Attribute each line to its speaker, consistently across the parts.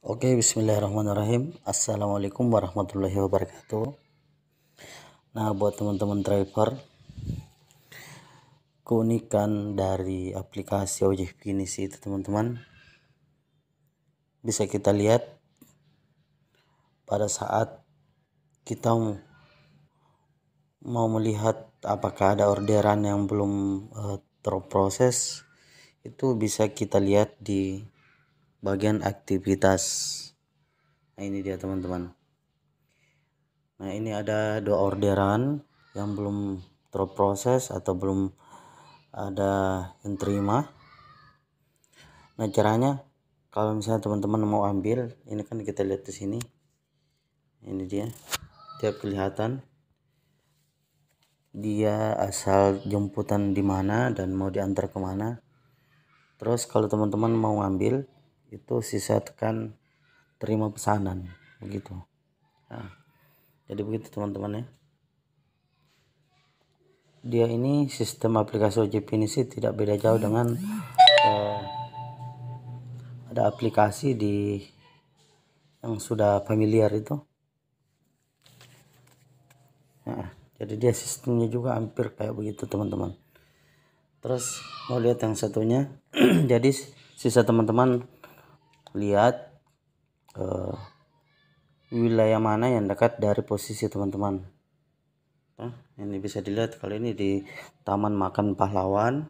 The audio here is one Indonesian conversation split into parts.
Speaker 1: Oke, okay, bismillahirrahmanirrahim. Assalamualaikum warahmatullahi wabarakatuh. Nah, buat teman-teman driver, keunikan dari aplikasi Ojek Finish itu, teman-teman, bisa kita lihat pada saat kita mau melihat apakah ada orderan yang belum uh, terproses, itu bisa kita lihat di bagian aktivitas nah ini dia teman-teman nah ini ada dua orderan yang belum terproses atau belum ada yang terima nah caranya kalau misalnya teman-teman mau ambil ini kan kita lihat di sini ini dia tiap kelihatan dia asal jemputan di mana dan mau diantar kemana terus kalau teman-teman mau ambil itu sisa tekan terima pesanan begitu nah, jadi begitu teman-teman ya dia ini sistem aplikasi OJP ini sih tidak beda jauh dengan eh, ada aplikasi di yang sudah familiar itu nah, jadi dia sistemnya juga hampir kayak begitu teman-teman terus mau lihat yang satunya jadi sisa teman-teman lihat uh, wilayah mana yang dekat dari posisi teman-teman nah, ini bisa dilihat kali ini di Taman Makan Pahlawan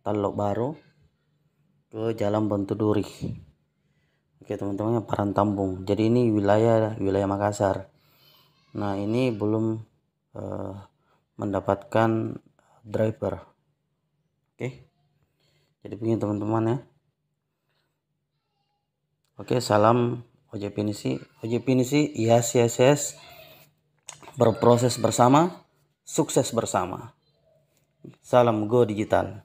Speaker 1: Talok Baru ke Jalan Bentu duri oke teman-temannya teman yang tambung jadi ini wilayah wilayah Makassar nah ini belum uh, mendapatkan driver oke jadi begini teman-teman ya Oke, salam OJP Nisi. OJP Nisi, yes, yes, yes. Berproses bersama, sukses bersama. Salam Go Digital.